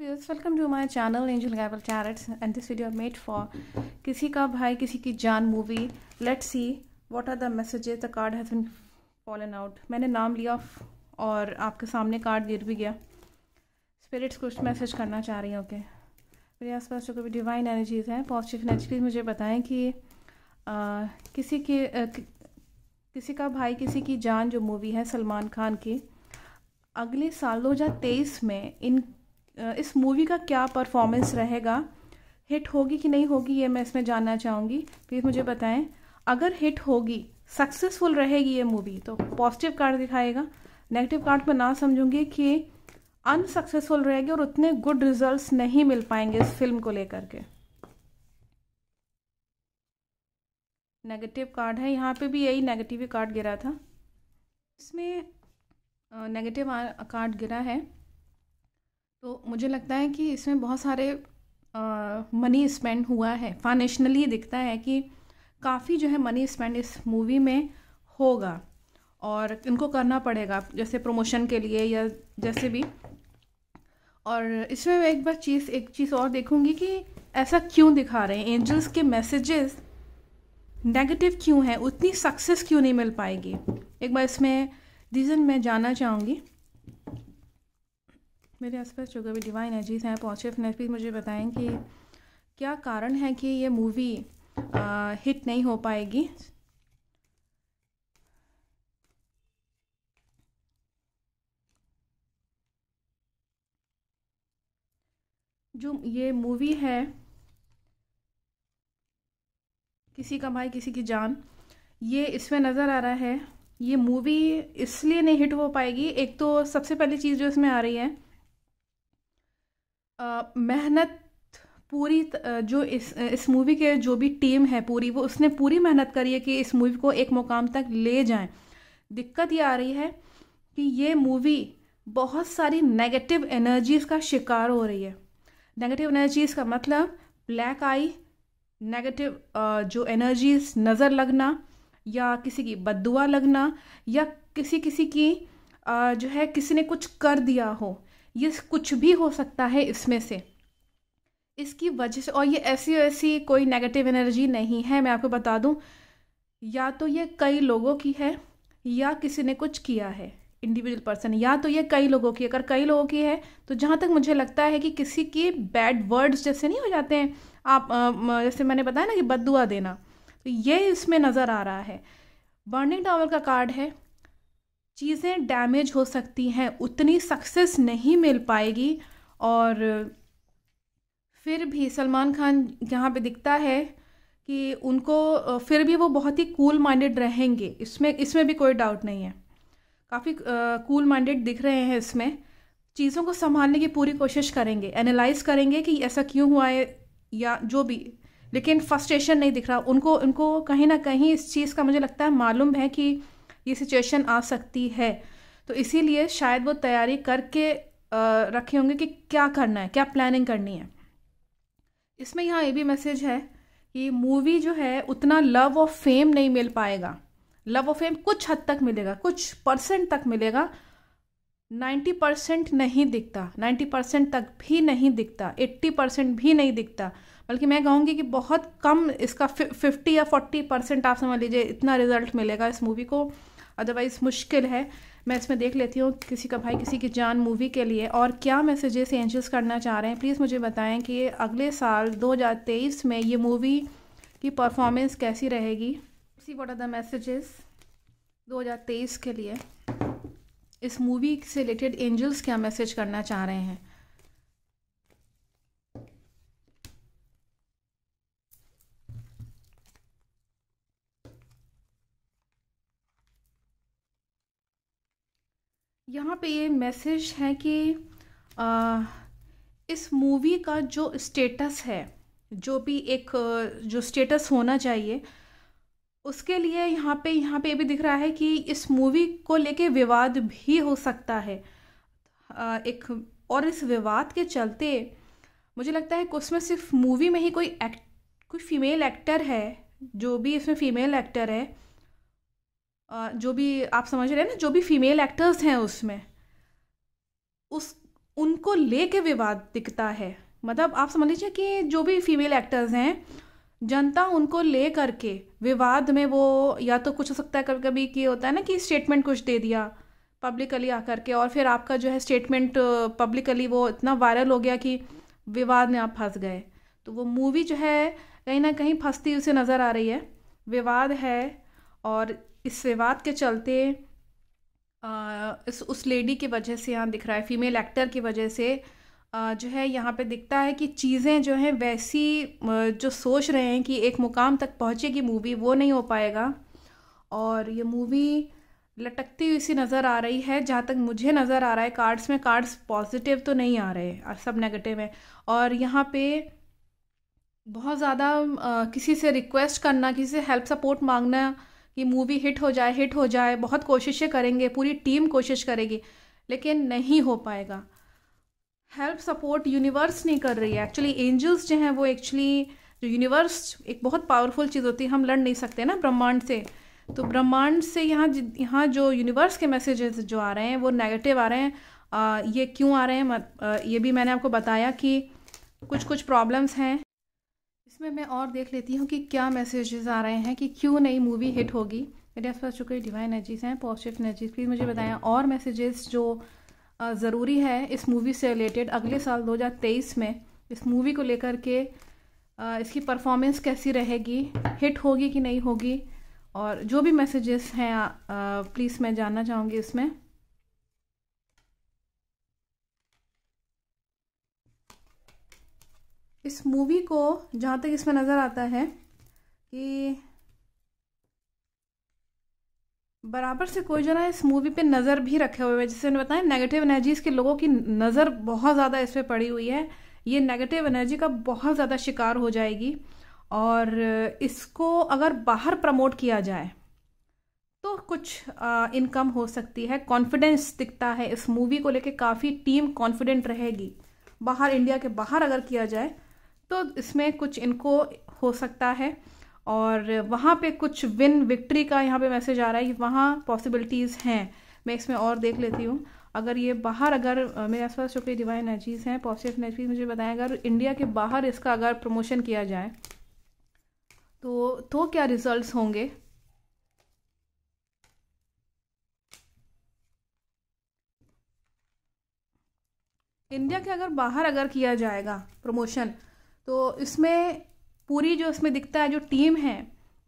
viewers welcome to my channel Angel Gable Tarots and this video made for Kisi Ka Bhai Kisi Ki Jaan movie let's see what are the messages the card has been fallen out मैंने नाम लिया और आपके सामने card गिर भी गया स्पिरिट्स कुछ मैसेज करना चाह रही हैं ओके मेरे आस पास जो कोई डिवाइन एनर्जीज हैं पॉजिटिव एनर्जी मुझे बताएं कि आ, किसी के कि, किसी का भाई किसी की जान जो मूवी है सलमान खान की अगले साल दो हज़ार तेईस में इन इस मूवी का क्या परफॉर्मेंस रहेगा हिट होगी कि नहीं होगी ये मैं इसमें जानना चाहूँगी प्लीज़ मुझे बताएं अगर हिट होगी सक्सेसफुल रहेगी ये मूवी तो पॉजिटिव कार्ड दिखाएगा नेगेटिव कार्ड पर ना समझूंगी कि अनसक्सेसफुल रहेगी और उतने गुड रिजल्ट्स नहीं मिल पाएंगे इस फिल्म को लेकर के नेगेटिव कार्ड है यहाँ पे भी यही नेगेटिव कार्ड गिरा था इसमें नेगेटिव कार्ड गिरा है तो मुझे लगता है कि इसमें बहुत सारे मनी स्पेंड हुआ है फाइनेशनली दिखता है कि काफ़ी जो है मनी स्पेंड इस मूवी में होगा और इनको करना पड़ेगा जैसे प्रमोशन के लिए या जैसे भी और इसमें मैं एक बार चीज़ एक चीज़ और देखूंगी कि ऐसा क्यों दिखा रहे हैं एंजल्स के मैसेजेस नेगेटिव क्यों हैं उतनी सक्सेस क्यों नहीं मिल पाएगी एक बार इसमें रीज़न मैं जानना चाहूँगी मेरे आसपास जो कभी डिवाइन एजीज हैं पॉजिटिव फिर मुझे बताएं कि क्या कारण है कि ये मूवी हिट नहीं हो पाएगी जो ये मूवी है किसी का भाई किसी की जान ये इसमें नज़र आ रहा है ये मूवी इसलिए नहीं हिट हो पाएगी एक तो सबसे पहली चीज़ जो इसमें आ रही है मेहनत पूरी जो इस इस मूवी के जो भी टीम है पूरी वो उसने पूरी मेहनत करी है कि इस मूवी को एक मुकाम तक ले जाए दिक्कत ये आ रही है कि ये मूवी बहुत सारी नेगेटिव एनर्जीज़ का शिकार हो रही है नेगेटिव एनर्जीज़ का मतलब ब्लैक आई नेगेटिव जो एनर्जीज़ नज़र लगना या किसी की बदुआ लगना या किसी किसी की जो है किसी ने कुछ कर दिया हो ये कुछ भी हो सकता है इसमें से इसकी वजह से और ये ऐसी ऐसी कोई नेगेटिव एनर्जी नहीं है मैं आपको बता दूं या तो ये कई लोगों की है या किसी ने कुछ किया है इंडिविजुअल पर्सन या तो ये कई लोगों की अगर कई लोगों की है तो जहाँ तक मुझे लगता है कि किसी की बैड वर्ड्स जैसे नहीं हो जाते हैं आप जैसे मैंने बताया ना कि बद देना तो ये इसमें नज़र आ रहा है बर्निंग टावर का कार्ड है चीज़ें डैमेज हो सकती हैं उतनी सक्सेस नहीं मिल पाएगी और फिर भी सलमान खान यहाँ पे दिखता है कि उनको फिर भी वो बहुत ही कूल माइंडेड रहेंगे इसमें इसमें भी कोई डाउट नहीं है काफ़ी कूल माइंडेड दिख रहे हैं इसमें चीज़ों को संभालने की पूरी कोशिश करेंगे एनालाइज करेंगे कि ऐसा क्यों हुआ है या जो भी लेकिन फ्रस्ट्रेशन नहीं दिख रहा उनको उनको कहीं ना कहीं इस चीज़ का मुझे लगता है मालूम है कि ये सिचुएशन आ सकती है तो इसीलिए शायद वो तैयारी करके रखे होंगे कि क्या करना है क्या प्लानिंग करनी है इसमें यहाँ ये भी मैसेज है कि मूवी जो है उतना लव और फेम नहीं मिल पाएगा लव और फेम कुछ हद तक मिलेगा कुछ परसेंट तक मिलेगा नाइन्टी परसेंट नहीं दिखता नाइन्टी परसेंट तक भी नहीं दिखता एट्टी परसेंट भी नहीं दिखता बल्कि मैं कहूँगी कि बहुत कम इसका फिफ्टी या फोर्टी परसेंट आप समझ लीजिए इतना रिजल्ट मिलेगा इस मूवी को अदरवाइज़ मुश्किल है मैं इसमें देख लेती हूँ किसी का भाई किसी की जान मूवी के लिए और क्या मैसेजेस एंजल्स करना चाह रहे हैं प्लीज़ मुझे बताएं कि अगले साल 2023 में ये मूवी की परफॉर्मेंस कैसी रहेगी see what are the messages 2023 के लिए इस मूवी से रिलेटेड एंजल्स क्या मैसेज करना चाह रहे हैं यहाँ पे ये मैसेज है कि आ, इस मूवी का जो स्टेटस है जो भी एक जो स्टेटस होना चाहिए उसके लिए यहाँ पे यहाँ पे भी दिख रहा है कि इस मूवी को लेके विवाद भी हो सकता है आ, एक और इस विवाद के चलते मुझे लगता है कि उसमें सिर्फ मूवी में ही कोई एक्ट कोई फीमेल एक्टर है जो भी इसमें फीमेल एक्टर है जो भी आप समझ रहे हैं ना जो भी फीमेल एक्टर्स हैं उसमें उस उनको लेके विवाद दिखता है मतलब आप समझ लीजिए कि जो भी फीमेल एक्टर्स हैं जनता उनको ले करके विवाद में वो या तो कुछ हो सकता है कभी कभी कि होता है ना कि स्टेटमेंट कुछ दे दिया पब्लिकली आकर के और फिर आपका जो है स्टेटमेंट पब्लिकली वो इतना वायरल हो गया कि विवाद में आप फंस गए तो वो मूवी जो है कहीं ना कहीं फंसती उसे नज़र आ रही है विवाद है और इस विवाद के चलते आ, इस उस लेडी की वजह से यहाँ दिख रहा है फीमेल एक्टर की वजह से आ, जो है यहाँ पे दिखता है कि चीज़ें जो हैं वैसी जो सोच रहे हैं कि एक मुकाम तक पहुँचेगी मूवी वो नहीं हो पाएगा और ये मूवी लटकती हुई सी नज़र आ रही है जहाँ तक मुझे नज़र आ रहा है कार्ड्स में कार्ड्स पॉजिटिव तो नहीं आ रहे सब नेगेटिव है और यहाँ पे बहुत ज़्यादा किसी से रिक्वेस्ट करना किसी से हेल्प सपोर्ट मांगना कि मूवी हिट हो जाए हिट हो जाए बहुत कोशिशें करेंगे पूरी टीम कोशिश करेगी लेकिन नहीं हो पाएगा हेल्प सपोर्ट यूनिवर्स नहीं कर रही है एक्चुअली एंजल्स जो हैं वो एक्चुअली जो यूनिवर्स एक बहुत पावरफुल चीज़ होती है हम लड़ नहीं सकते ना ब्रह्मांड से तो ब्रह्मांड से यहाँ यहाँ जो यूनिवर्स के मैसेजेस जो आ रहे हैं वो नेगेटिव आ रहे हैं आ, ये क्यों आ रहे हैं आ, ये भी मैंने आपको बताया कि कुछ कुछ प्रॉब्लम्स हैं इसमें मैं और देख लेती हूँ कि क्या मैसेजेस आ रहे हैं कि क्यों नई मूवी हिट होगी मेरे आसपास जो चुके डिवाइन एनर्जीज हैं पॉजिटिव एनर्जीज प्लीज़ मुझे बताएं और मैसेजेस जो ज़रूरी है इस मूवी से रिलेटेड अगले साल 2023 में इस मूवी को लेकर के इसकी परफॉर्मेंस कैसी रहेगी हिट होगी कि नहीं होगी और जो भी मैसेजेस हैं प्लीज़ मैं जानना चाहूँगी इसमें इस मूवी को जहाँ तक इसमें नज़र आता है कि बराबर से कोई जो इस मूवी पे नज़र भी रखे हुए हैं जैसे मैंने बताया नेगेटिव एनर्जीज़ के लोगों की नज़र बहुत ज़्यादा इस पर पड़ी हुई है ये नेगेटिव एनर्जी का बहुत ज़्यादा शिकार हो जाएगी और इसको अगर बाहर प्रमोट किया जाए तो कुछ इनकम हो सकती है कॉन्फिडेंस दिखता है इस मूवी को लेके काफ़ी टीम कॉन्फिडेंट रहेगी बाहर इंडिया के बाहर अगर किया जाए तो इसमें कुछ इनको हो सकता है और वहाँ पे कुछ विन विक्ट्री का यहाँ पे मैसेज आ रहा है वहाँ पॉसिबिलिटीज़ हैं मैं इसमें और देख लेती हूँ अगर ये बाहर अगर मेरे आसपास जो कोई डिवाइन एनर्जीज़ हैं पॉजिटिव एनर्जीज मुझे बताएं अगर इंडिया के बाहर इसका अगर प्रमोशन किया जाए तो तो क्या रिजल्ट्स होंगे इंडिया के अगर बाहर अगर किया जाएगा प्रमोशन तो इसमें पूरी जो इसमें दिखता है जो टीम है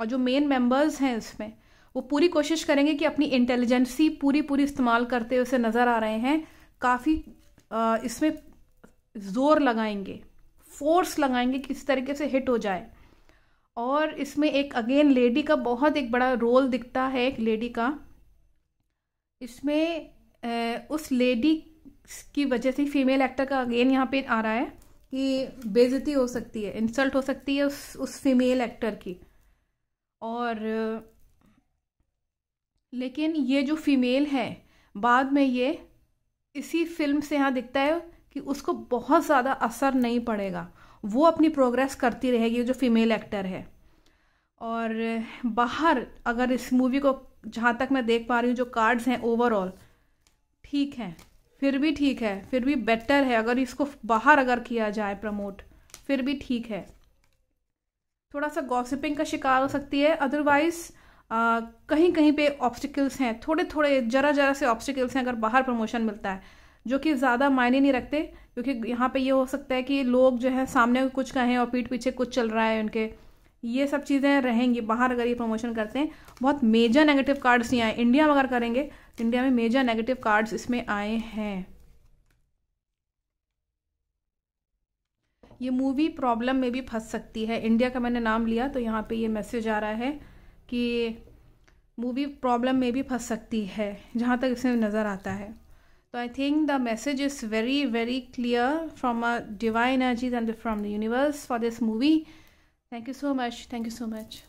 और जो मेन मेंबर्स हैं इसमें वो पूरी कोशिश करेंगे कि अपनी इंटेलिजेंसी पूरी पूरी इस्तेमाल करते हुए नज़र आ रहे हैं काफ़ी इसमें ज़ोर लगाएंगे फोर्स लगाएंगे किस तरीके से हिट हो जाए और इसमें एक अगेन लेडी का बहुत एक बड़ा रोल दिखता है एक लेडी का इसमें उस लेडी की वजह से फीमेल एक्टर का अगेन यहाँ पे आ रहा है कि बेजती हो सकती है इंसल्ट हो सकती है उस उस फीमेल एक्टर की और लेकिन ये जो फीमेल है बाद में ये इसी फिल्म से यहाँ दिखता है कि उसको बहुत ज़्यादा असर नहीं पड़ेगा वो अपनी प्रोग्रेस करती रहेगी जो फीमेल एक्टर है और बाहर अगर इस मूवी को जहाँ तक मैं देख पा रही हूँ जो कार्ड्स हैं ओवरऑल ठीक हैं फिर भी ठीक है फिर भी बेटर है अगर इसको बाहर अगर किया जाए प्रमोट फिर भी ठीक है थोड़ा सा गॉसिपिंग का शिकार हो सकती है अदरवाइज कहीं कहीं पे ऑब्स्टिकल्स हैं थोड़े थोड़े जरा जरा से ऑब्स्टिकल्स हैं अगर बाहर प्रमोशन मिलता है जो कि ज़्यादा मायने नहीं रखते क्योंकि यहाँ पे ये हो सकता है कि लोग जो है सामने कुछ कहें और पीठ पीछे कुछ चल रहा है उनके ये सब चीज़ें रहेंगी बाहर अगर ये प्रमोशन करते हैं बहुत मेजर नेगेटिव कार्ड्स नहीं आए इंडिया में अगर करेंगे इंडिया में मेजर नेगेटिव कार्ड्स इसमें आए हैं ये मूवी प्रॉब्लम में भी फंस सकती है इंडिया का मैंने नाम लिया तो यहाँ पे ये मैसेज आ रहा है कि मूवी प्रॉब्लम में भी फंस सकती है जहाँ तक इसमें नज़र आता है तो I think the message is very very clear from a divine energies and from the universe for this movie thank you so much thank you so much